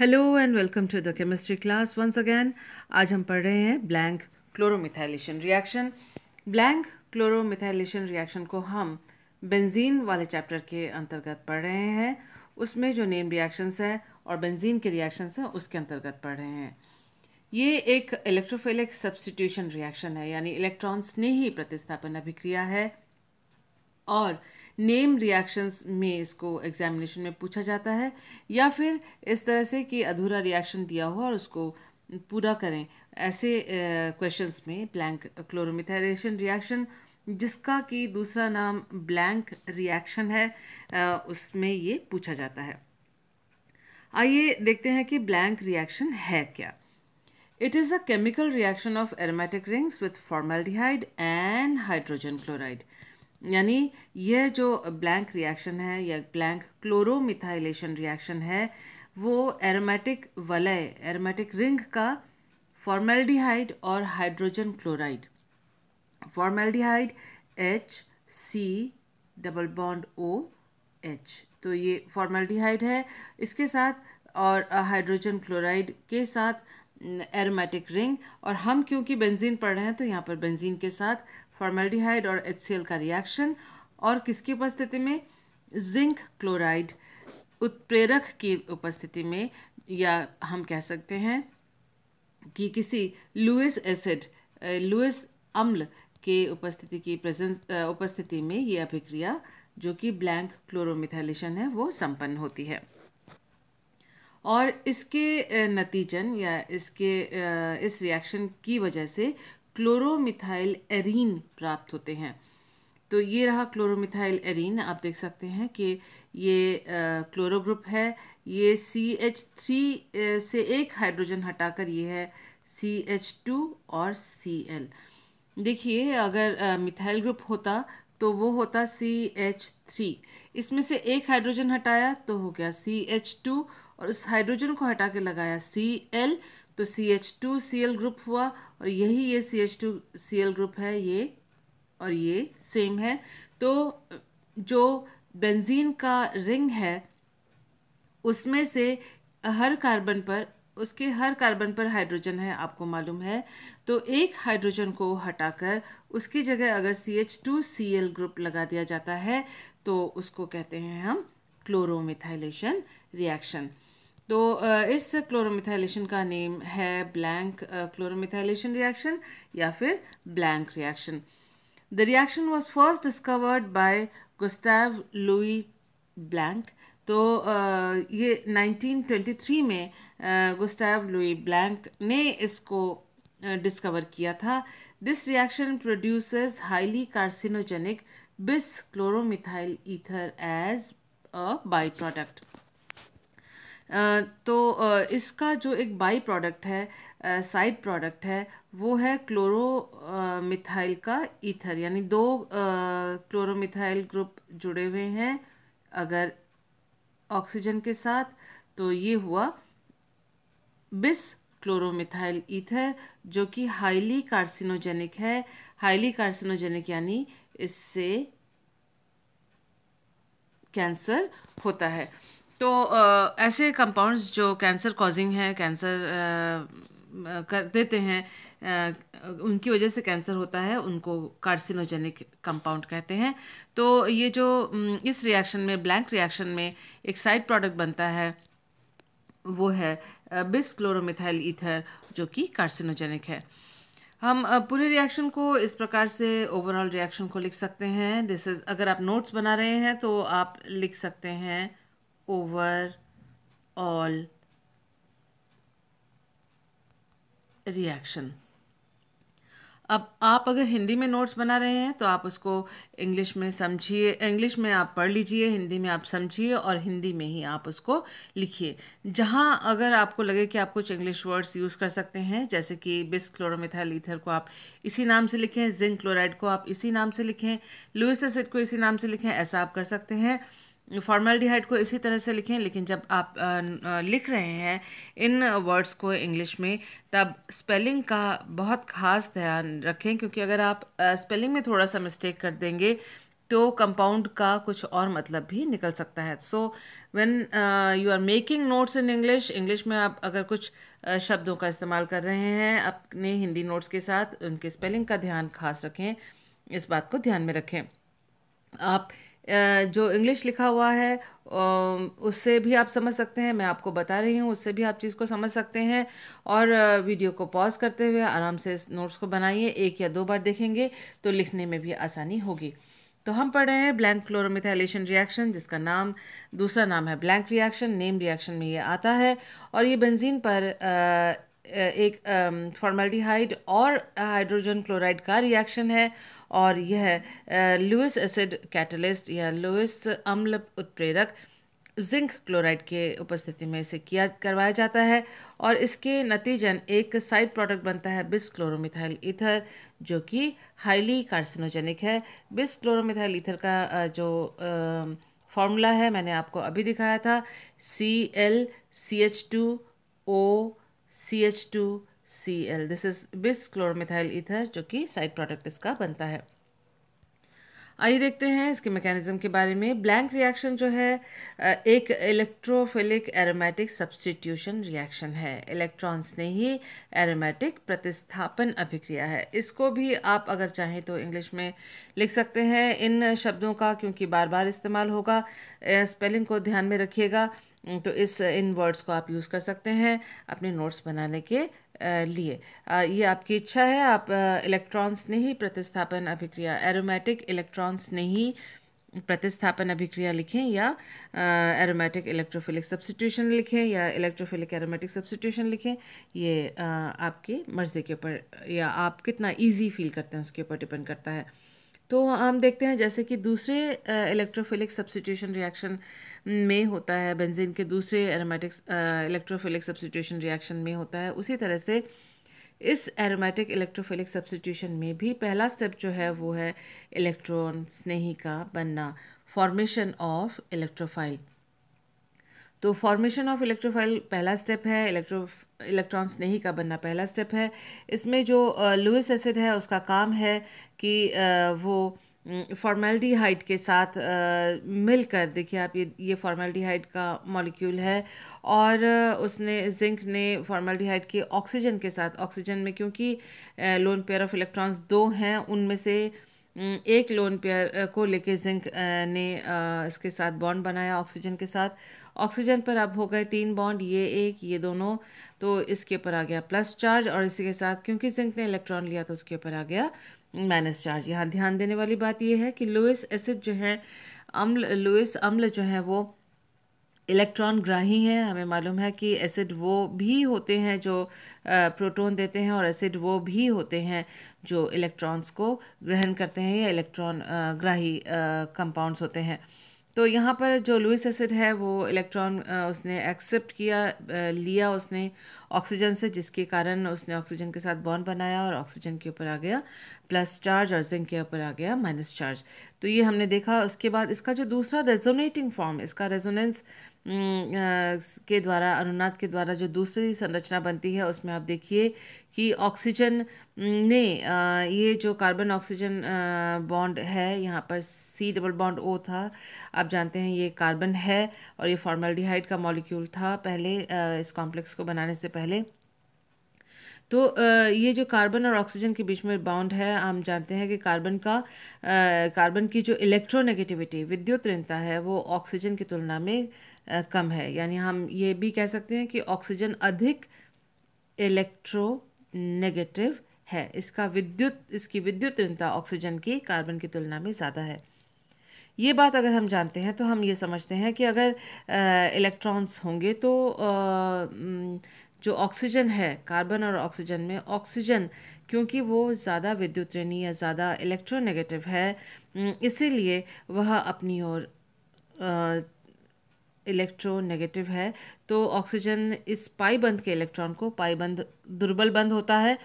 Hello and welcome to the chemistry class once again आज हम पढ़ रहे हैं Blanc chloromethylation reaction Blanc chloromethylation reaction को हम बेंजीन वाले चैप्टर के अंतर्गत पढ़ रहे हैं उसमें जो नेम रिएक्शंस है और बेंजीन के रिएक्शंस हैं उसके अंतर्गत पढ़ रहे हैं ये एक इलेक्ट्रोफिलिक सब्सटीट्यूशन रिएक्शन है यानी इलेक्ट्रॉन्स ने ही प्रतिस्थापन अभिक्रिया है और नेम रिएक्शंस में इसको एग्जामिनेशन में पूछा जाता है या फिर इस तरह से कि अधूरा रिएक्शन दिया हो और उसको पूरा करें ऐसे क्वेश्चंस में ब्लैंक क्लोरोमिथाइरेशन रिएक्शन जिसका कि दूसरा नाम ब्लैंक रिएक्शन है उसमें ये पूछा जाता है आइए देखते हैं कि ब्लैंक रिएक्शन है क्या it is a chemical reaction of aromatic rings with formaldehyde and hydrogen chloride यानी यह जो ब्लैंक रिएक्शन है या ब्लैंक क्लोरोमिथाइलेशन रिएक्शन है वो एरोमेटिक वलय एरोमेटिक रिंग का फॉर्मेल्डिहाइड और hydrogen chloride formaldehyde H C double bond O H तो ये फॉर्मेल्डिहाइड है इसके साथ और हाइड्रोजन क्लोराइड के साथ एरोमेटिक रिंग और हम क्योंकि बेंजीन पढ़ रहे हैं तो यहाँ पर बेंजीन के साथ फॉर्मेल्डिहाइड और एच का रिएक्शन और किसकी उपस्थिति में जिंक क्लोराइड उत्प्रेरक की उपस्थिति में या हम कह सकते हैं कि किसी लुइस एसिड लुइस अम्ल के उपस्थिति की प्रेजेंस उपस्थिति में ये अभिक्रिया जो कि ब्लैंक क्लोरोमिथाइलेशन है वो संपन्न होती है और इसके नतीजन या इसके इस रिएक्शन की वजह से क्लोरोमिथाइल एरीन प्राप्त होते हैं तो ये रहा क्लोरोमिथाइल एरीन आप देख सकते हैं कि ये क्लोरो ग्रुप है ये सी एच थ्री से एक हाइड्रोजन हटाकर ये है सी एच टू और सी एल देखिए अगर मिथाइल ग्रुप होता तो वो होता सी एच थ्री इसमें से एक हाइड्रोजन हटाया तो हो गया सी एच टू और उस हाइड्रोजन को हटा के लगाया सी एल तो C H two C L group हुआ और यही ये C H two C L group है ये और ये सेम है तो जो बेंजीन का रिंग है उसमें से हर कार्बन पर उसके हर कार्बन पर हाइड्रोजन है आपको मालूम है तो एक हाइड्रोजन को हटाकर उसकी जगह अगर C H two C L group लगा दिया जाता है तो उसको कहते हैं हम क्लोरोमिथाइलेशन रिएक्शन तो इस क्लोरोमिथाइलेशन का नेम है ब्लैंक क्लोरोमिथाइलेशन रिएक्शन या फिर Blanc reaction the reaction was first discovered by Gustave Louis Blanc तो ये 1923 में गुस्टैव लुई ब्लैंक ने इसको डिस्कवर किया था this reaction produces highly carcinogenic bis chloromethyl ether as a by product तो इसका जो एक बाई प्रोडक्ट है साइड प्रोडक्ट है वो है क्लोरो मिथाइल का ईथर यानी दो क्लोरोमिथाइल ग्रुप जुड़े हुए हैं अगर ऑक्सीजन के साथ तो ये हुआ बिस क्लोरोमिथाइल ईथर जो कि हाईली कार्सिनोजेनिक है हाईली कार्सिनोजेनिक यानी इससे कैंसर होता है तो ऐसे कंपाउंड्स जो कैंसर कॉजिंग है कैंसर कर देते हैं आ, उनकी वजह से कैंसर होता है उनको कार्सिनोजेनिक कंपाउंड कहते हैं तो ये जो इस रिएक्शन में ब्लैंक रिएक्शन में एक साइड प्रोडक्ट बनता है वो है बिस क्लोरोमिथाइल ईथर जो कि कार्सिनोजेनिक है हम पूरे रिएक्शन को इस प्रकार से ओवरऑल रिएक्शन को लिख सकते हैं दिस इज़ अगर आप नोट्स बना रहे हैं तो आप लिख सकते हैं over all रिएक्शन अब आप अगर हिंदी में नोट्स बना रहे हैं तो आप उसको इंग्लिश में समझिए इंग्लिश में आप पढ़ लीजिए हिंदी में आप समझिए और हिंदी में ही आप उसको लिखिए जहाँ अगर आपको लगे कि आप कुछ इंग्लिश वर्ड्स यूज़ कर सकते हैं जैसे कि बिस क्लोरोमिथाइल ईथर को आप इसी नाम से लिखें जिंक क्लोराइड को आप इसी नाम से लिखें लुइस एसिड को इसी नाम से लिखें ऐसा आप कर सकते हैं फॉर्मेल्डिहाइड को इसी तरह से लिखें लेकिन जब आप लिख रहे हैं इन वर्ड्स को इंग्लिश में तब स्पेलिंग का बहुत ख़ास ध्यान रखें क्योंकि अगर आप स्पेलिंग में थोड़ा सा मिस्टेक कर देंगे तो कंपाउंड का कुछ और मतलब भी निकल सकता है so when you are making notes in English English में आप अगर कुछ uh, शब्दों का इस्तेमाल कर रहे हैं अपने हिंदी नोट्स के साथ उनके स्पेलिंग का ध्यान खास रखें इस बात को ध्यान में रखें आप uh, जो इंग्लिश लिखा हुआ है उससे भी आप समझ सकते हैं मैं आपको बता रही हूँ उससे भी आप चीज़ को समझ सकते हैं और वीडियो को पॉज करते हुए आराम से नोट्स को बनाइए एक या दो बार देखेंगे तो लिखने में भी आसानी होगी तो हम पढ़ रहे हैं ब्लैंक क्लोरोमिथाइलेशन रिएक्शन जिसका नाम दूसरा नाम है ब्लैंक रिएक्शन नेम रिएक्शन में ये आता है और ये बेंजीन पर एक हाइड और हाइड्रोजन क्लोराइड का रिएक्शन है और यह लुइस एसिड कैटलिस्ट या लुइस अम्ल उत्प्रेरक जिंक क्लोराइड के उपस्थिति में इसे किया करवाया जाता है और इसके नतीजन एक साइड प्रोडक्ट बनता है बिस क्लोरोमिथाइल ईथर जो कि हाईली कार्सिनोजेनिक है बिस क्लोरोमिथाइल ईथर का जो फॉर्मूला है मैंने आपको अभी दिखाया था C L C H two O C H two C L this is bis chloromethyl ether जो कि साइड प्रोडक्ट इसका बनता है आइए देखते हैं इसके मैकेनिज्म के बारे में ब्लैंक रिएक्शन जो है एक इलेक्ट्रोफिलिक एरोमेटिक सब्सटीट्यूशन रिएक्शन है इलेक्ट्रॉन्स ने ही एरोमेटिक प्रतिस्थापन अभिक्रिया है इसको भी आप अगर चाहें तो इंग्लिश में लिख सकते हैं इन शब्दों का क्योंकि बार बार इस्तेमाल होगा स्पेलिंग को ध्यान में रखिएगा हम्म, तो इस इन वर्ड्स को आप यूज़ कर सकते हैं अपने नोट्स बनाने के लिए ये आपकी इच्छा है आप इलेक्ट्रॉन्स ने ही प्रतिस्थापन अभिक्रिया एरोमेटिक इलेक्ट्रॉन्स ने ही प्रतिस्थापन अभिक्रिया लिखें या एरोमेटिक इलेक्ट्रोफिलिक सब्सिट्यूशन लिखें या इलेक्ट्रोफिलिक एरोमेटिक सब्सिट्यूशन लिखें ये आपकी मर्ज़ी के ऊपर या आप कितना इजी फील करते हैं उसके ऊपर डिपेंड करता है तो हम देखते हैं जैसे कि दूसरे इलेक्ट्रोफिलिक सब्सिट्यूशन रिएक्शन में होता है बेंजीन के दूसरे एरोमेटिक्स इलेक्ट्रोफिलिक सब्सिट्यूशन रिएक्शन में होता है उसी तरह से इस एरोमेटिक इलेक्ट्रोफिलिक सब्सिट्यूशन में भी पहला स्टेप जो है वो है इलेक्ट्रॉन स्नेही का बनना फॉर्मेशन ऑफ इलेक्ट्रोफाइल तो फॉर्मेशन ऑफ इलेक्ट्रोफाइल पहला स्टेप है इलेक्ट्रो इलेक्ट्रॉन्स नहीं का बनना पहला स्टेप है इसमें जो लुइस एसिड है उसका काम है कि वो हाइट के साथ मिलकर देखिए आप ये ये हाइट का मॉलिक्यूल है और उसने जिंक ने हाइट के ऑक्सीजन के साथ ऑक्सीजन में क्योंकि लोन पेयर ऑफ इलेक्ट्रॉन्स दो हैं उनमें से हम्म, एक लोन पेयर को लेके जिंक ने इसके साथ बॉन्ड बनाया ऑक्सीजन के साथ ऑक्सीजन पर अब हो गए तीन बॉन्ड ये एक ये दोनों तो इसके ऊपर आ गया प्लस चार्ज और इसी के साथ क्योंकि जिंक ने इलेक्ट्रॉन लिया तो उसके ऊपर आ गया माइनस चार्ज यहाँ ध्यान देने वाली बात यह है कि लुइस एसिड जो है अम्ल लुइस अम्ल जो है वो इलेक्ट्रॉन ग्राही हैं हमें मालूम है कि एसिड वो भी होते हैं जो प्रोटॉन देते हैं और एसिड वो भी होते हैं जो इलेक्ट्रॉन्स को ग्रहण करते हैं या इलेक्ट्रॉन ग्राही कंपाउंड्स होते हैं तो यहाँ पर जो लुइस एसिड है वो इलेक्ट्रॉन उसने एक्सेप्ट किया लिया उसने ऑक्सीजन से जिसके कारण उसने ऑक्सीजन के साथ बॉन्ड बनाया और ऑक्सीजन के ऊपर आ गया प्लस चार्ज और जिंक के ऊपर आ गया माइनस चार्ज तो ये हमने देखा उसके बाद इसका जो दूसरा रेजोनेटिंग फॉर्म इसका रेजोनेंस के द्वारा अनुनाद के द्वारा जो दूसरी संरचना बनती है उसमें आप देखिए कि ऑक्सीजन ने ये जो कार्बन ऑक्सीजन बॉन्ड है यहाँ पर सी डबल बॉन्ड ओ था आप जानते हैं ये कार्बन है और ये फॉर्मेल्डिहाइड का मॉलिक्यूल था पहले इस कॉम्प्लेक्स को बनाने से पहले तो ये जो कार्बन और ऑक्सीजन के बीच में बाउंड है हम जानते हैं कि कार्बन का कार्बन की जो इलेक्ट्रोनेगेटिविटी विद्युत ऋणता है वो ऑक्सीजन की तुलना में कम है यानी हम ये भी कह सकते हैं कि ऑक्सीजन अधिक इलेक्ट्रो नेगेटिव है इसका विद्युत इसकी विद्युत ऋणता ऑक्सीजन की कार्बन की तुलना में ज़्यादा है ये बात अगर हम जानते हैं तो हम ये समझते हैं कि अगर इलेक्ट्रॉन्स होंगे तो आ, जो ऑक्सीजन है कार्बन और ऑक्सीजन में ऑक्सीजन क्योंकि वो ज़्यादा विद्युत ऋणी या ज़्यादा इलेक्ट्रोनेगेटिव है इसीलिए वह अपनी ओर इलेक्ट्रोनेगेटिव है तो ऑक्सीजन इस पाई बंद के इलेक्ट्रॉन को पाई बंद दुर्बल बंद होता है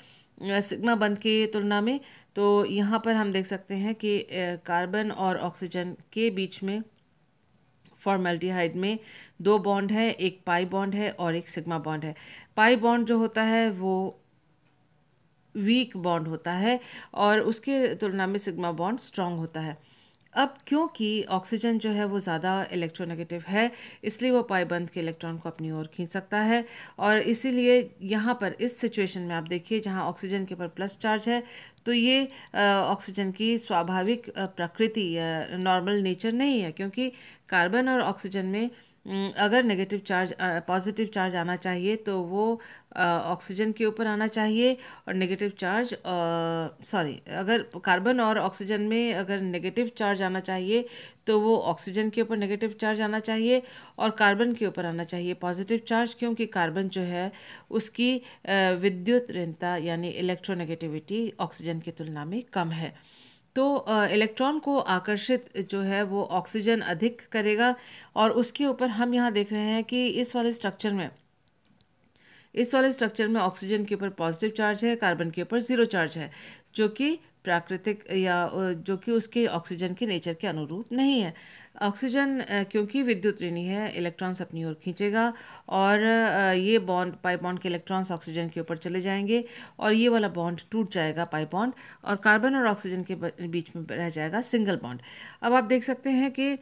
सिग्मा बंद की तुलना में तो यहाँ पर हम देख सकते हैं कि कार्बन और ऑक्सीजन के बीच में फॉर्मेल्टीहाइड में दो बॉन्ड है एक पाई बॉन्ड है और एक सिग्मा बॉन्ड है पाई बॉन्ड जो होता है वो वीक बॉन्ड होता है और उसके तुलना में सिग्मा बॉन्ड स्ट्रांग होता है अब क्योंकि ऑक्सीजन जो है वो ज़्यादा इलेक्ट्रोनेगेटिव है इसलिए वो पाईबंद के इलेक्ट्रॉन को अपनी ओर खींच सकता है और इसीलिए यहाँ पर इस सिचुएशन में आप देखिए जहाँ ऑक्सीजन के ऊपर प्लस चार्ज है तो ये ऑक्सीजन की स्वाभाविक प्रकृति नॉर्मल नेचर नहीं है क्योंकि कार्बन और ऑक्सीजन में अगर नेगेटिव चार्ज पॉजिटिव चार्ज आना चाहिए तो वो ऑक्सीजन के ऊपर आना चाहिए और नेगेटिव चार्ज सॉरी अगर कार्बन और ऑक्सीजन में अगर नेगेटिव चार्ज आना चाहिए तो वो ऑक्सीजन के ऊपर नेगेटिव चार्ज आना चाहिए और कार्बन के ऊपर आना चाहिए पॉजिटिव चार्ज क्योंकि कार्बन जो है उसकी विद्युत ऋणता यानी इलेक्ट्रोनेगेटिविटी ऑक्सीजन की तुलना में कम है तो इलेक्ट्रॉन को आकर्षित जो है वो ऑक्सीजन अधिक करेगा और उसके ऊपर हम यहाँ देख रहे हैं कि इस वाले स्ट्रक्चर में इस वाले स्ट्रक्चर में ऑक्सीजन के ऊपर पॉजिटिव चार्ज है कार्बन के ऊपर ज़ीरो चार्ज है जो कि प्राकृतिक या जो कि उसके ऑक्सीजन के नेचर के अनुरूप नहीं है ऑक्सीजन क्योंकि विद्युत ऋणी है इलेक्ट्रॉन्स अपनी ओर खींचेगा और ये बॉन्ड पाई बॉन्ड के इलेक्ट्रॉन्स ऑक्सीजन के ऊपर चले जाएंगे और ये वाला बॉन्ड टूट जाएगा पाई बॉन्ड और कार्बन और ऑक्सीजन के बीच में रह जाएगा सिंगल बॉन्ड अब आप देख सकते हैं कि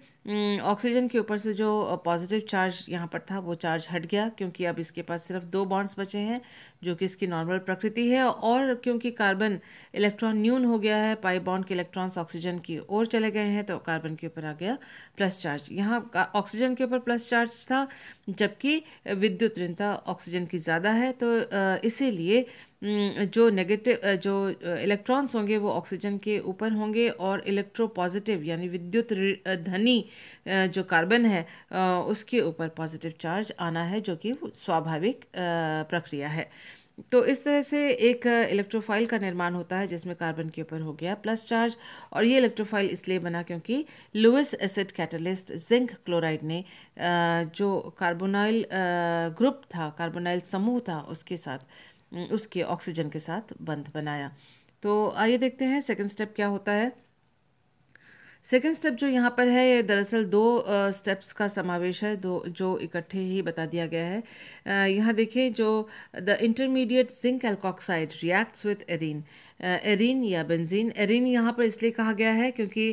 ऑक्सीजन के ऊपर से जो पॉजिटिव चार्ज यहाँ पर था वो चार्ज हट गया क्योंकि अब इसके पास सिर्फ दो बॉन्ड्स बचे हैं जो कि इसकी नॉर्मल प्रकृति है और क्योंकि कार्बन इलेक्ट्रॉन न्यून हो गया है पाई बॉन्ड के इलेक्ट्रॉन्स ऑक्सीजन की ओर चले गए हैं तो कार्बन के ऊपर आ गया प्लस चार्ज यहाँ ऑक्सीजन के ऊपर प्लस चार्ज था जबकि विद्युत ऋणता ऑक्सीजन की ज़्यादा है तो इसीलिए जो नेगेटिव जो इलेक्ट्रॉन्स होंगे वो ऑक्सीजन के ऊपर होंगे और इलेक्ट्रो पॉजिटिव यानी विद्युत धनी जो कार्बन है उसके ऊपर पॉजिटिव चार्ज आना है जो कि स्वाभाविक प्रक्रिया है तो इस तरह से एक इलेक्ट्रोफाइल का निर्माण होता है जिसमें कार्बन के ऊपर हो गया प्लस चार्ज और ये इलेक्ट्रोफाइल इसलिए बना क्योंकि Lewis acid catalyst zinc chloride ने जो कार्बोनाइल ग्रुप था कार्बोनाइल समूह था उसके साथ उसके ऑक्सीजन के साथ बंध बनाया तो आइए देखते हैं सेकेंड स्टेप क्या होता है सेकेंड स्टेप जो यहाँ पर है ये दरअसल दो स्टेप्स का समावेश है दो जो इकट्ठे ही बता दिया गया है यहाँ देखिए जो the intermediate zinc alkoxide reacts with arene arene या बेंजीन एरिन यहाँ पर इसलिए कहा गया है क्योंकि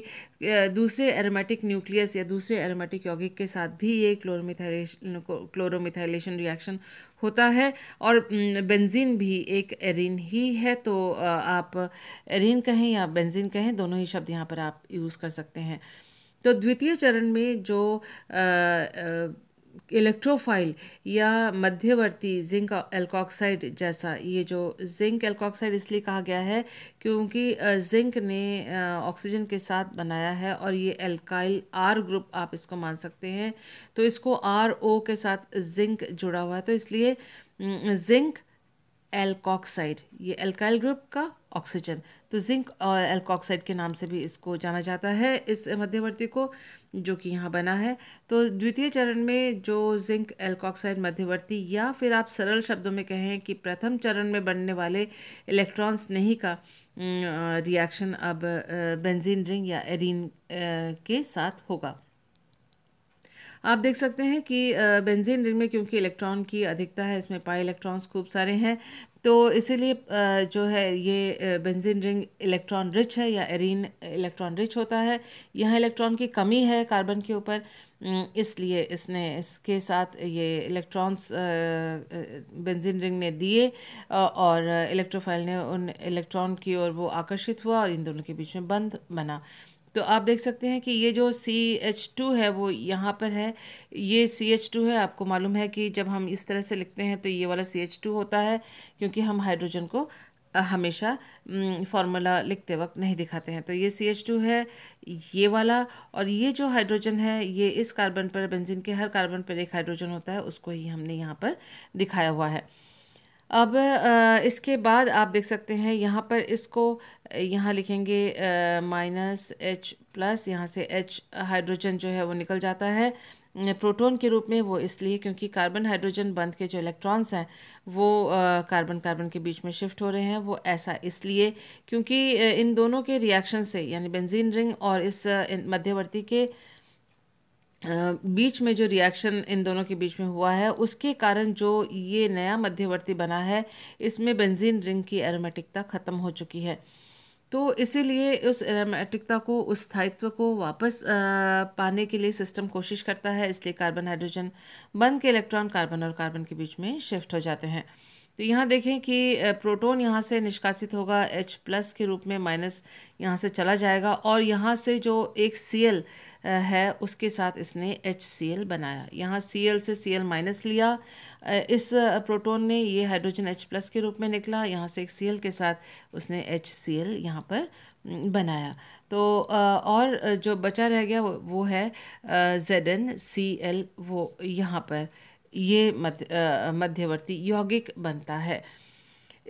दूसरे एरोमेटिक न्यूक्लियस या दूसरे एरोमेटिक यौगिक के साथ भी ये क्लोरोमिथाइलेशन क्लोरोमिथाइलेशन रिएक्शन होता है और बेंजीन भी एक एरिन ही है तो आप एरिन कहें या बेंजीन कहें दोनों ही शब्द यहाँ पर आप यूज़ कर सकते हैं तो द्वितीय चरण में जो आ, आ, इलेक्ट्रोफाइल या मध्यवर्ती जिंक एल्कॉक्साइड जैसा ये जो जिंक एल्कॉक्साइड इसलिए कहा गया है क्योंकि जिंक ने ऑक्सीजन के साथ बनाया है और ये एल्काइल आर ग्रुप आप इसको मान सकते हैं तो इसको आर ओ के साथ जिंक जुड़ा हुआ है तो इसलिए जिंक एल्कॉक्साइड ये एल्काइल ग्रुप का ऑक्सीजन तो जिंक और एल्कॉक्साइड के नाम से भी इसको जाना जाता है इस मध्यवर्ती को जो कि यहाँ बना है तो द्वितीय चरण में जो जिंक एल्कॉक्साइड मध्यवर्ती या फिर आप सरल शब्दों में कहें कि प्रथम चरण में बनने वाले इलेक्ट्रॉन्स नहीं का रिएक्शन अब बेंजीन रिंग या एरिन के साथ होगा आप देख सकते हैं कि बेंजीन रिंग में क्योंकि इलेक्ट्रॉन की अधिकता है इसमें पाई इलेक्ट्रॉन्स खूब सारे हैं तो इसीलिए जो है ये बेंजीन रिंग इलेक्ट्रॉन रिच है या एरिन इलेक्ट्रॉन रिच होता है यहाँ इलेक्ट्रॉन की कमी है कार्बन के ऊपर इसलिए इसने इसके साथ ये इलेक्ट्रॉन्स बेंजीन रिंग ने दिए और इलेक्ट्रोफाइल ने उन इलेक्ट्रॉन की ओर वो आकर्षित हुआ और इन दोनों के बीच में बंद बना तो आप देख सकते हैं कि ये जो सी एच टू है वो यहाँ पर है ये सी एच टू है आपको मालूम है कि जब हम इस तरह से लिखते हैं तो ये वाला सी एच टू होता है क्योंकि हम हाइड्रोजन को हमेशा फार्मूला लिखते वक्त नहीं दिखाते हैं तो ये सी एच टू है ये वाला और ये जो हाइड्रोजन है ये इस कार्बन पर बेंजीन के हर कार्बन पर एक हाइड्रोजन होता है उसको ही हमने यहाँ पर दिखाया हुआ है अब इसके बाद आप देख सकते हैं यहाँ पर इसको यहाँ लिखेंगे माइनस एच प्लस यहाँ से एच हाइड्रोजन जो है वो निकल जाता है प्रोटॉन के रूप में वो इसलिए क्योंकि कार्बन हाइड्रोजन बंद के जो इलेक्ट्रॉन्स हैं वो कार्बन कार्बन के बीच में शिफ्ट हो रहे हैं वो ऐसा इसलिए क्योंकि इन दोनों के रिएक्शन से यानी बेंजीन रिंग और इस मध्यवर्ती के बीच में जो रिएक्शन इन दोनों के बीच में हुआ है उसके कारण जो ये नया मध्यवर्ती बना है इसमें बेंजीन रिंग की एरोमेटिकता ख़त्म हो चुकी है तो इसीलिए उस एरोमेटिकता को उस स्थायित्व को वापस पाने के लिए सिस्टम कोशिश करता है इसलिए कार्बन हाइड्रोजन बन के इलेक्ट्रॉन कार्बन और कार्बन के बीच में शिफ्ट हो जाते हैं तो यहाँ देखें कि प्रोटॉन यहाँ से निष्कासित होगा H प्लस के रूप में माइनस यहाँ से चला जाएगा और यहाँ से जो एक सी एल है उसके साथ इसने एच सी एल बनाया यहाँ सी एल से सी एल माइनस लिया इस प्रोटॉन ने ये हाइड्रोजन एच प्लस के रूप में निकला यहाँ से एक सी एल के साथ उसने एच सी एल यहाँ पर बनाया तो और जो बचा रह गया वो है जेड एन सी एल वो यहाँ पर ये मध्य मध्यवर्ती यौगिक बनता है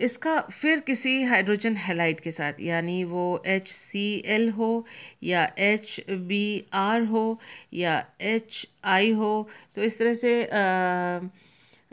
इसका फिर किसी हाइड्रोजन हेलाइट के साथ यानी वो एच सी एल हो या एच बी आर हो या एच आई हो तो इस तरह से आ,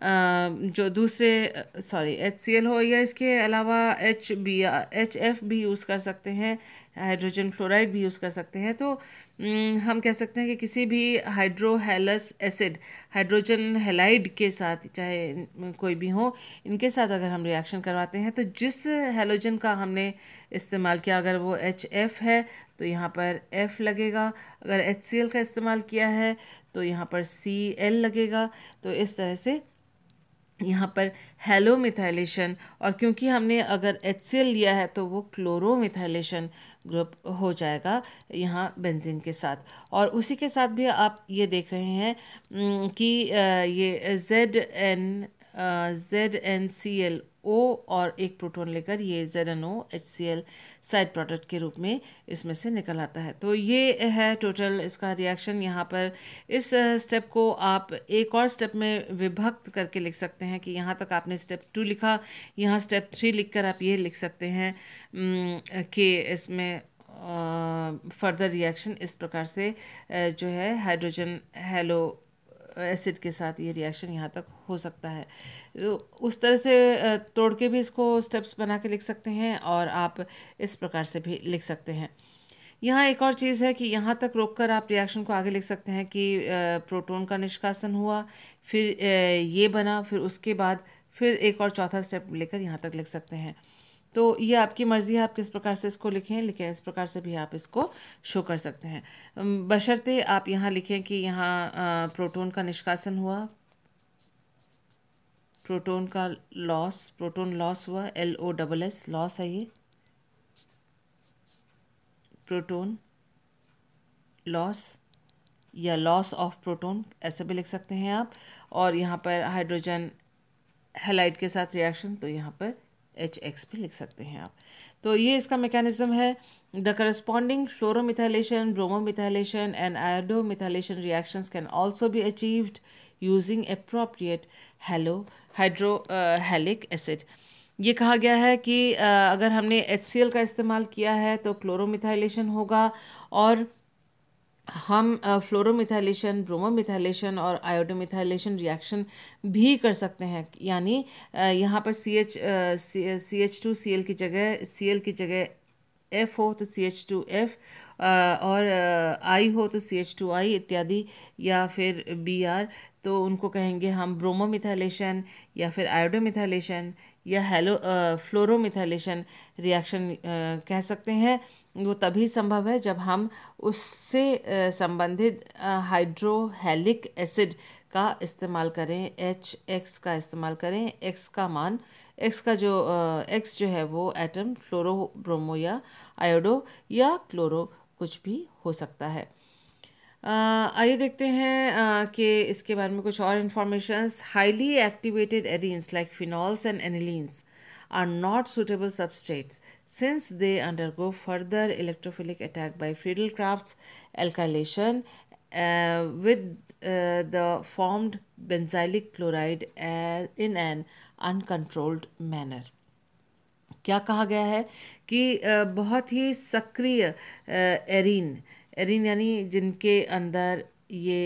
आ, जो दूसरे सॉरी एच सी एल हो या इसके अलावा एच बी एच एफ भी यूज़ कर सकते हैं हाइड्रोजन फ्लोराइड भी यूज़ कर सकते हैं तो हम्म, हम कह सकते हैं कि किसी भी हाइड्रोहेलस एसिड हाइड्रोजन हेलाइड के साथ चाहे कोई भी हो इनके साथ अगर हम रिएक्शन करवाते हैं तो जिस हेलोजन का हमने इस्तेमाल किया अगर वो एच एफ़ है तो यहाँ पर एफ लगेगा अगर एच सी एल का इस्तेमाल किया है तो यहाँ पर सी एल लगेगा तो इस तरह से यहाँ पर हेलो मिथाइलेशन और क्योंकि हमने अगर एच लिया है तो वो क्लोरोमिथाइलेशन ग्रुप हो जाएगा यहाँ बेंजीन के साथ और उसी के साथ भी आप ये देख रहे हैं कि ये Z N Z N C L O और एक प्रोटॉन लेकर ये Z N O H C L side product के रूप में इसमें से निकल आता है तो ये है टोटल इसका रिएक्शन यहाँ पर इस स्टेप को आप एक और स्टेप में विभक्त करके लिख सकते हैं कि यहाँ तक आपने स्टेप टू लिखा यहाँ स्टेप थ्री लिख कर आप ये लिख सकते हैं कि इसमें फर्दर रिएक्शन इस प्रकार से जो है हाइड्रोजन हेलो एसिड के साथ ये रिएक्शन यहाँ तक हो सकता है तो उस तरह से तोड़ के भी इसको स्टेप्स बना के लिख सकते हैं और आप इस प्रकार से भी लिख सकते हैं यहाँ एक और चीज़ है कि यहाँ तक रोककर आप रिएक्शन को आगे लिख सकते हैं कि प्रोटोन का निष्कासन हुआ फिर ये बना फिर उसके बाद फिर एक और चौथा स्टेप लेकर यहाँ तक लिख सकते हैं तो ये आपकी मर्ज़ी है आप किस प्रकार से इसको लिखें लिखें इस प्रकार से भी आप इसको शो कर सकते हैं बशर्ते आप यहाँ लिखें कि यहाँ प्रोटोन का निष्कासन हुआ प्रोटोन का लॉस प्रोटोन लॉस हुआ L O double S loss है ये प्रोटोन लॉस या लॉस ऑफ प्रोटोन ऐसे भी लिख सकते हैं आप और यहाँ पर हाइड्रोजन हेलाइट के साथ रिएक्शन तो यहाँ पर एच एक्स भी लिख सकते हैं आप तो ये इसका मैकेनिज्म है the corresponding fluoromethylation bromomethylation and iodomethylation reactions can also be achieved using appropriate halo hydro halic acid ये कहा गया है कि uh, अगर हमने एच का इस्तेमाल किया है तो क्लोरोमिथाइलेशन होगा और हम फ्लोरोमिथाइलेशन ब्रोमोमिथाइलेशन और आयोडोमिथाइलेशन रिएक्शन भी कर सकते हैं यानी यहाँ पर C H C H two C L की जगह सी एल की जगह एफ हो तो सी एच टू एफ और आई हो तो सी एच टू आई इत्यादि या फिर बी आर तो उनको कहेंगे हम ब्रोमोमिथाइलेशन या फिर आयोडोमिथाइलेशन या हेलो फ्लोरोमिथाइलेशन रिएक्शन कह सकते हैं वो तभी संभव है जब हम उससे संबंधित हाइड्रोहेलिक एसिड का इस्तेमाल करें एच एक्स का इस्तेमाल करें एक्स का मान एक्स का जो एक्स जो है वो एटम क्लोरो ब्रोमो या आयोडो या क्लोरो कुछ भी हो सकता है आइए देखते हैं कि इसके बारे में कुछ और informations highly activated arenes like phenols and anilines are not suitable substrates since they undergo further electrophilic attack by Friedel-Crafts alkylation uh, with uh, the formed benzylic chloride uh, in an uncontrolled manner. क्या कहा गया है कि बहुत ही सक्रिय Erin Erin यानी जिनके अंदर ये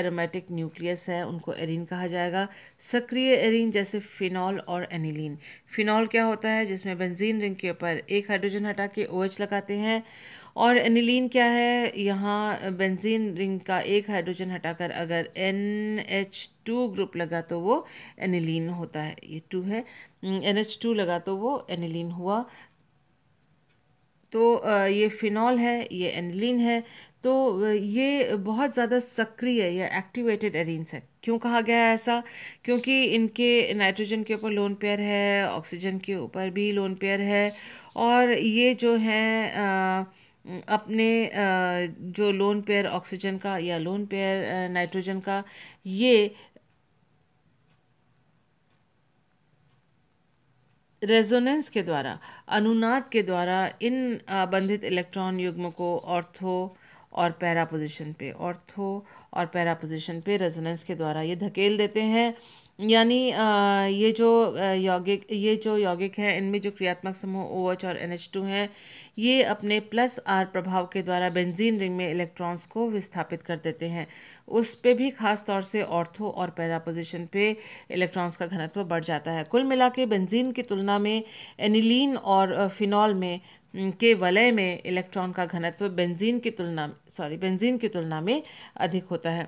एरोमेटिक न्यूक्लियस है उनको एरिन कहा जाएगा सक्रिय एरिन जैसे फिनॉल और एनिलीन फिनॉल क्या होता है जिसमें बेंजीन रिंग के ऊपर एक हाइड्रोजन हटा के ओ OH लगाते हैं और एनिलीन क्या है यहाँ बेंजीन रिंग का एक हाइड्रोजन हटाकर अगर एन एच टू ग्रुप लगा तो वो एनिलीन होता है ये टू है एन एच टू लगा तो वो एनिलीन हुआ तो ये फ़िनॉल है ये एनिलीन है तो ये बहुत ज़्यादा सक्रिय या एक्टिवेटेड एरिन्स है क्यों कहा गया है ऐसा क्योंकि इनके नाइट्रोजन के ऊपर लोन पेयर है ऑक्सीजन के ऊपर भी लोन पेयर है और ये जो हैं अपने जो लोन पेयर ऑक्सीजन का या लोन पेयर नाइट्रोजन का ये रेजोनेंस के द्वारा अनुनाद के द्वारा इन बंधित इलेक्ट्रॉन युग्म को ऑर्थो और पैरा पोजिशन पे ऑर्थो और पैरा पोजिशन पे रेजोनेंस के द्वारा ये धकेल देते हैं यानी ये जो यौगिक ये जो यौगिक है इनमें जो क्रियात्मक समूह ओ OH और एन एच टू हैं ये अपने प्लस आर प्रभाव के द्वारा बेंजीन रिंग में इलेक्ट्रॉन्स को विस्थापित कर देते हैं उस पर भी खास तौर से ऑर्थो और पैरा पोजिशन पे इलेक्ट्रॉन्स का घनत्व बढ़ जाता है कुल मिला के बेंजीन की तुलना में एनिलीन और फिनॉल में के वलय में इलेक्ट्रॉन का घनत्व बेंजीन की तुलना सॉरी बेंजीन की तुलना में अधिक होता है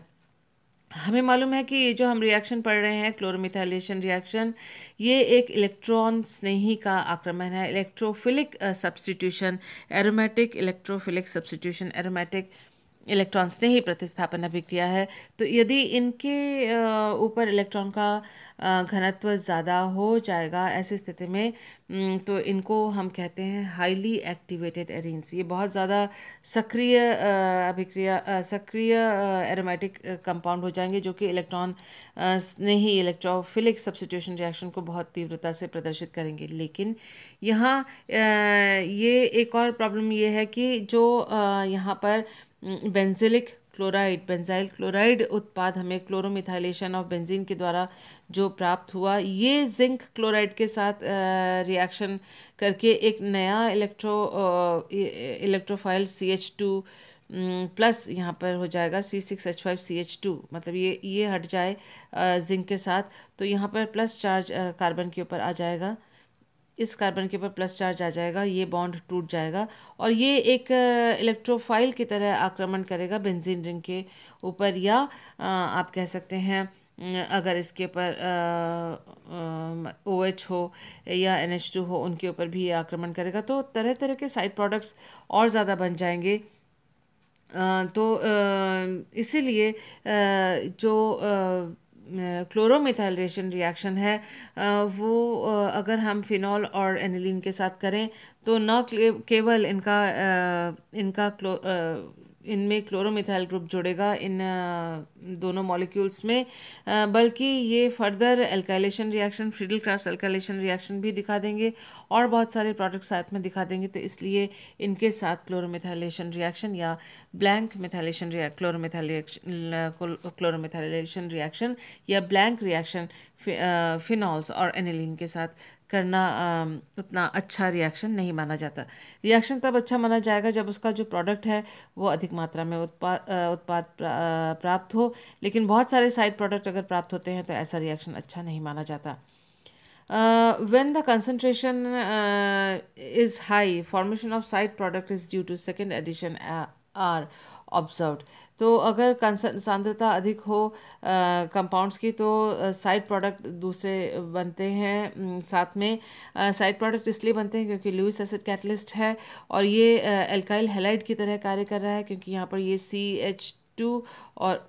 हमें मालूम है कि ये जो हम रिएक्शन पढ़ रहे हैं क्लोरोमिथाइलेशन रिएक्शन ये एक इलेक्ट्रॉन स्नेही का आक्रमण है electrophilic substitution aromatic electrophilic substitution aromatic electrons ने ही प्रतिस्थापन अभिक्रिया है तो यदि इनके ऊपर इलेक्ट्रॉन का घनत्व ज़्यादा हो जाएगा ऐसी स्थिति में तो इनको हम कहते हैं हाईली एक्टिवेटेड एरिन्स ये बहुत ज़्यादा सक्रिय अभिक्रिया सक्रिय एरोमेटिक कंपाउंड हो जाएंगे जो कि इलेक्ट्रॉन ने ही इलेक्ट्रोफिलिक सब्सिट्यूशन रिएक्शन को बहुत तीव्रता से प्रदर्शित करेंगे लेकिन यहाँ ये एक और प्रॉब्लम ये है कि जो यहाँ पर हम्म, बेंजिलिक क्लोराइड बेंजाइल क्लोराइड उत्पाद हमें क्लोरोमिथाइलेशन ऑफ बेंजीन के द्वारा जो प्राप्त हुआ ये जिंक क्लोराइड के साथ रिएक्शन करके एक नया electro electrophile C H two plus यहाँ पर हो जाएगा C six H five C H two मतलब ये ये हट जाए जिंक के साथ तो यहाँ पर प्लस चार्ज कार्बन के ऊपर आ जाएगा इस कार्बन के ऊपर प्लस चार्ज आ जाएगा ये बॉन्ड टूट जाएगा और ये एक इलेक्ट्रोफाइल की तरह आक्रमण करेगा बेंजीन रिंग के ऊपर या आप कह सकते हैं अगर इसके ऊपर ओ एच OH हो या एन एच टू हो उनके ऊपर भी ये आक्रमण करेगा तो तरह तरह के साइड प्रोडक्ट्स और ज़्यादा बन जाएंगे तो इसीलिए जो क्लोरोमिथाइलेशन रिएक्शन है वो अगर हम फिनॉल और एनिलीन के साथ करें तो न केवल इनका इनका क्लो इनमें क्लोरोमिथाइल ग्रुप जुड़ेगा इन दोनों मॉलिक्यूल्स में बल्कि ये further alkylation reaction Friedel Crafts alkylation reaction भी दिखा देंगे और बहुत सारे प्रोडक्ट साथ में दिखा देंगे तो इसलिए इनके साथ क्लोरोमिथाइलेशन रिएक्शन या ब्लैंक मिथाइलेशन रिएक् क्लोरोमिथाइलेशन क्लोरोमिथाइलेशन रिएक्शन या ब्लैंक रिएक्शन फिनॉल्स और एनिलीन के साथ करना उतना अच्छा रिएक्शन नहीं माना जाता रिएक्शन तब अच्छा माना जाएगा जब उसका जो प्रोडक्ट है वो अधिक मात्रा में उत्पाद उत्पाद प्राप्त हो लेकिन बहुत सारे साइड प्रोडक्ट अगर प्राप्त होते हैं तो ऐसा रिएक्शन अच्छा नहीं माना जाता when the concentration is high formation of side product is due to second addition are observed तो अगर सांद्रता अधिक हो कंपाउंड्स की तो साइड प्रोडक्ट दूसरे बनते हैं साथ में साइड प्रोडक्ट इसलिए बनते हैं क्योंकि लुइस एसिड कैटलिस्ट है और ये एल्काइल हेलाइड की तरह कार्य कर रहा है क्योंकि यहाँ पर ये सी एच टू और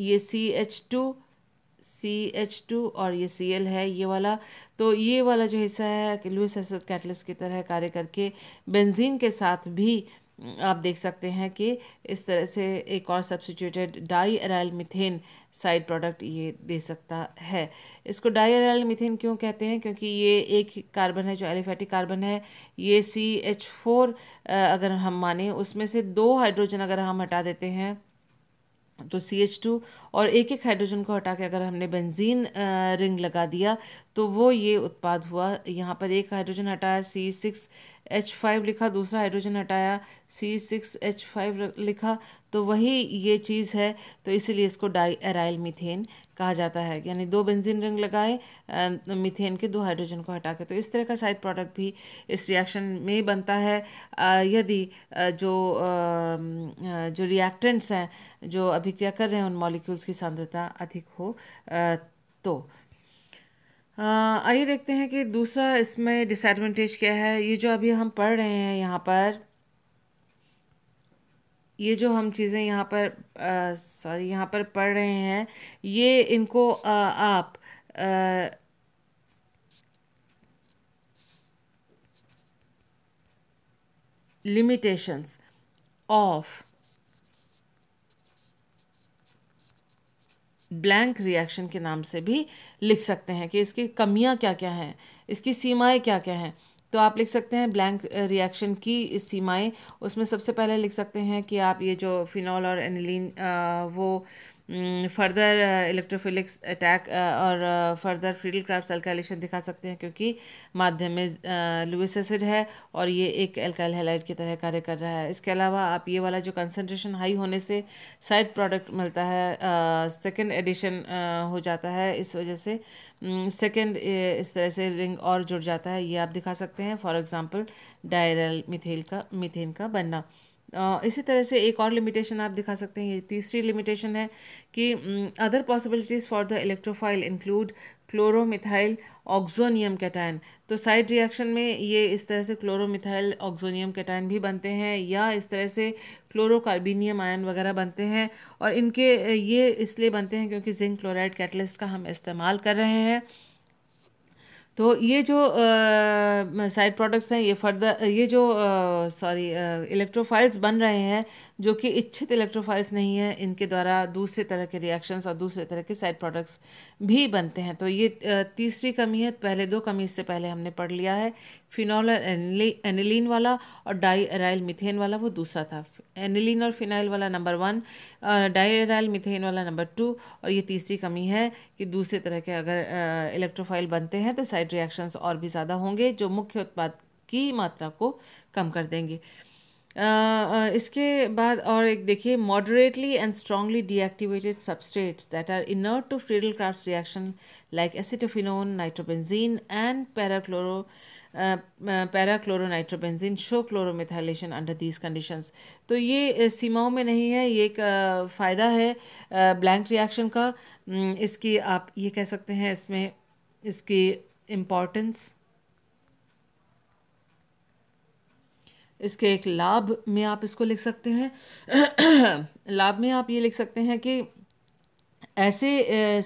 ये C H two C H two और ये सी एल है ये वाला तो ये वाला जो हिस्सा है लुइस एसिड कैटलिस्ट की तरह कार्य करके बेंजीन के साथ भी आप देख सकते हैं कि इस तरह से एक और substituted diaryl methane side product ये दे सकता है इसको डाई एराइल मिथेन क्यों कहते हैं क्योंकि ये एक कार्बन है जो एलिफेटिक कार्बन है ये सी एच फोर अगर हम माने उसमें से दो हाइड्रोजन अगर हम हटा देते हैं तो सी एच टू और एक एक हाइड्रोजन को हटा के अगर हमने बेंजीन रिंग लगा दिया तो वो ये उत्पाद हुआ यहाँ पर एक हाइड्रोजन हटाया सी सिक्स एच फाइव लिखा दूसरा हाइड्रोजन हटाया सी सिक्स एच फाइव लिखा तो वही ये चीज़ है तो इसीलिए इसको डाई एराइल मीथेन कहा जाता है यानी दो बेंजीन रिंग लगाए मीथेन के दो हाइड्रोजन को हटा के तो इस तरह का साइड प्रोडक्ट भी इस रिएक्शन में बनता है यदि जो जो रिएक्टेंट्स हैं जो अभिक्रिया कर रहे हैं उन मॉलिक्यूल्स की सांद्रता अधिक हो तो आइए देखते हैं कि दूसरा इसमें डिसएडवांटेज क्या है ये जो अभी हम पढ़ रहे हैं यहाँ पर ये जो हम चीज़ें यहाँ पर सॉरी यहाँ पर पढ़ रहे हैं ये इनको आ, आप आ, limitations of ब्लैंक रिएक्शन के नाम से भी लिख सकते हैं कि इसकी कमियां क्या क्या हैं इसकी सीमाएं क्या क्या हैं तो आप लिख सकते हैं ब्लैंक रिएक्शन की सीमाएं उसमें सबसे पहले लिख सकते हैं कि आप ये जो फिनॉल और एनिलीन वो फर्दर इलेक्ट्रोफिलिक्स अटैक और फर्दर फील्ड क्राफ्ट एल्काइलेशन दिखा सकते हैं क्योंकि माध्यम में लुइस uh, एसिड है और ये एक एल्काइल हेलाइट की तरह कार्य कर रहा है इसके अलावा आप ये वाला जो कंसनट्रेशन हाई होने से साइड प्रोडक्ट मिलता है सेकेंड uh, एडिशन uh, हो जाता है इस वजह से सेकेंड हम्म, इस तरह से रिंग और जुड़ जाता है ये आप दिखा सकते हैं फॉर एग्ज़ाम्पल डायरल मिथेल का मिथेन का बनना इसी तरह से एक और लिमिटेशन आप दिखा सकते हैं ये तीसरी लिमिटेशन है कि other possibilities for the electrophile include chloromethyl oxonium cation तो साइड रिएक्शन में ये इस तरह से क्लोरोमिथाइल ऑक्जोनियम कैटाइन भी बनते हैं या इस तरह से क्लोरोकार्बिनियम आयन वगैरह बनते हैं और इनके ये इसलिए बनते हैं क्योंकि जिंक क्लोराइड कैटलिस्ट का हम इस्तेमाल कर रहे हैं तो ये जो साइड प्रोडक्ट्स हैं ये फर्दर ये जो सॉरी इलेक्ट्रोफाइल्स बन रहे हैं जो कि इच्छित इलेक्ट्रोफाइल्स नहीं है इनके द्वारा दूसरे तरह के रिएक्शंस और दूसरे तरह के साइड प्रोडक्ट्स भी बनते हैं तो ये तीसरी कमी है पहले दो कमी इससे पहले हमने पढ़ लिया है फिनॉल और एनिलीन वाला और डाई एराइल मिथेन वाला वो दूसरा था एनिलीन और फिनाइल वाला number one diaryl methane वाला नंबर टू और ये तीसरी कमी है कि दूसरे तरह के अगर इलेक्ट्रोफाइल बनते हैं तो साइड रिएक्शंस और भी ज़्यादा होंगे जो मुख्य उत्पाद की मात्रा को कम कर देंगे इसके बाद और एक देखिए moderately and strongly deactivated substrates that are inert to Friedel Crafts reaction like acetophenone nitrobenzene and parachloro parachloronitrobenzene show chloromethylation under these conditions तो ये सीमाओं में नहीं है ये एक फ़ायदा है ब्लैंक रिएक्शन का इसकी आप ये कह सकते हैं इसमें इसकी इम्पोर्टेंस इसके एक लाभ में आप इसको लिख सकते हैं लाभ में आप ये लिख सकते हैं कि ऐसे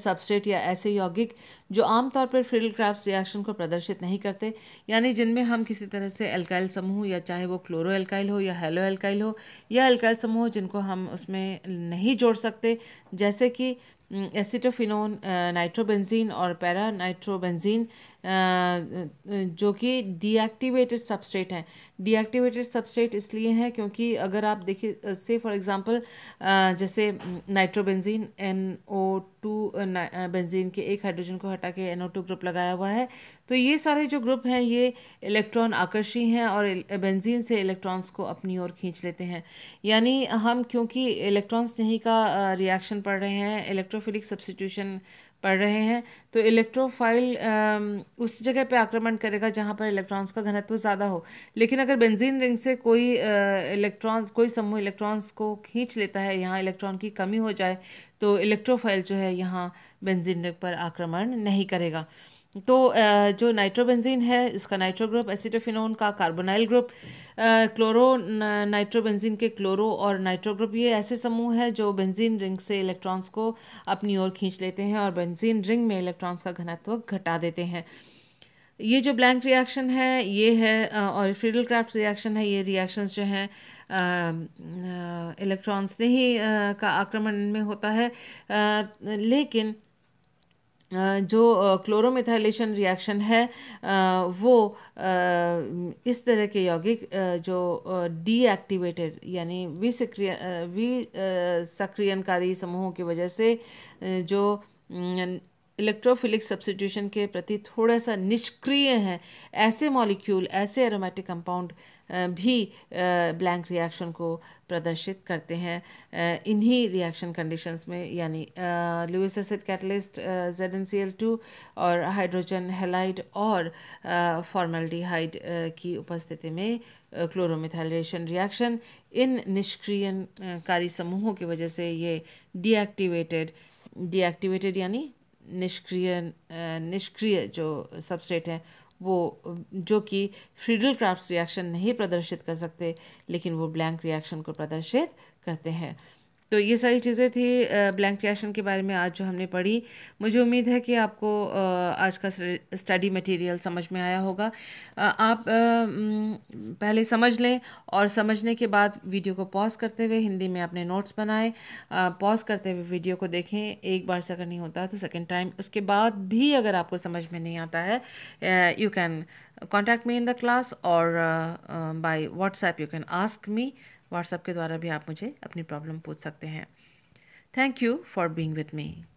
सबस्ट्रेट या ऐसे यौगिक जो आमतौर पर फ्रिडल क्राफ्ट रिएक्शन को प्रदर्शित नहीं करते यानी जिनमें हम किसी तरह से अल्काइल समूह या चाहे वो क्लोरो अल्काइल हो या हेलो एल्काइल हो या अल्काइल समूह जिनको हम उसमें नहीं जोड़ सकते जैसे कि एसिटोफिनोन नाइट्रोबेंजीन और पैरा नाइट्रोबेंजीन जो कि डीएक्टिवेटेड सबस्ट्रेट हैं डीएक्टिवेटेड सबस्ट्रेट इसलिए हैं क्योंकि अगर आप देखिए से फॉर एग्जांपल जैसे nitrobenzene N O two benzene के एक हाइड्रोजन को हटा के एन ओ टू ग्रुप लगाया हुआ है तो ये सारे जो ग्रुप हैं ये इलेक्ट्रॉन आकर्षी हैं और बेंजीन से इलेक्ट्रॉन्स को अपनी ओर खींच लेते हैं यानी हम क्योंकि इलेक्ट्रॉन्स नहीं का रिएक्शन पढ़ रहे हैं इलेक्ट्रोफिलिक सब्सिट्यूशन पढ़ रहे हैं तो इलेक्ट्रोफाइल उस जगह पे आक्रमण करेगा जहाँ पर इलेक्ट्रॉन्स का घनत्व ज़्यादा हो लेकिन अगर बेंजीन रिंग से कोई इलेक्ट्रॉन्स कोई समूह इलेक्ट्रॉन्स को खींच लेता है यहाँ इलेक्ट्रॉन की कमी हो जाए तो इलेक्ट्रोफाइल जो है यहाँ बेंजीन रिंग पर आक्रमण नहीं करेगा तो जो नाइट्रोबेंजीन है इसका नाइट्रो ग्रुप एसिटोफिनोन का कार्बोनाइल ग्रुप क्लोरो नाइट्रोबेंजीन के क्लोरो और नाइट्रो ग्रुप ये ऐसे समूह हैं जो बेंजीन रिंग से इलेक्ट्रॉन्स को अपनी ओर खींच लेते हैं और बेंजीन रिंग में इलेक्ट्रॉन्स का घनत्व घटा देते हैं ये जो ब्लैंक रिएक्शन है ये है और फ्रीडल क्राफ्ट रिएक्शन है ये रिएक्शंस जो हैं इलेक्ट्रॉन्स नहीं का आक्रमण में होता है आ, लेकिन जो क्लोरोमिथाइलेशन रिएक्शन है वो इस तरह के यौगिक जो डीएक्टिवेटेड यानी विसक्रिय विसक्रियनकारी समूहों की वजह से जो इलेक्ट्रोफिलिक सब्सिट्यूशन के प्रति थोड़ा सा निष्क्रिय हैं ऐसे मॉलिक्यूल ऐसे एरोमेटिक कंपाउंड भी ब्लैंक रिएक्शन को प्रदर्शित करते हैं इन्हीं रिएक्शन कंडीशंस में यानी Lewis acid catalyst Z N C L two और हाइड्रोजन हेलाइड और फॉर्मेल्डिहाइड की उपस्थिति में क्लोरोमिथाइलेशन रिएक्शन इन निष्क्रियकारी समूहों की वजह से ये डीएक्टिवेटेड डीएक्टिवेटेड यानी निष्क्रिय निष्क्रिय जो सबसेट हैं वो जो कि फ्रीडल क्राफ्ट रिएक्शन नहीं प्रदर्शित कर सकते लेकिन वो ब्लैंक रिएक्शन को प्रदर्शित करते हैं तो ये सारी चीज़ें थी ब्लैंक क्वेश्चन के बारे में आज जो हमने पढ़ी मुझे उम्मीद है कि आपको आज का स्टडी मटेरियल समझ में आया होगा आप पहले समझ लें और समझने के बाद वीडियो को पॉज करते हुए हिंदी में अपने नोट्स बनाएं पॉज करते हुए वीडियो को देखें एक बार से अगर नहीं होता तो सेकेंड टाइम उसके बाद भी अगर आपको समझ में नहीं आता है you can contact me in the class और by WhatsApp you can ask me WhatsApp के द्वारा भी आप मुझे अपनी प्रॉब्लम पूछ सकते हैं thank you for being with me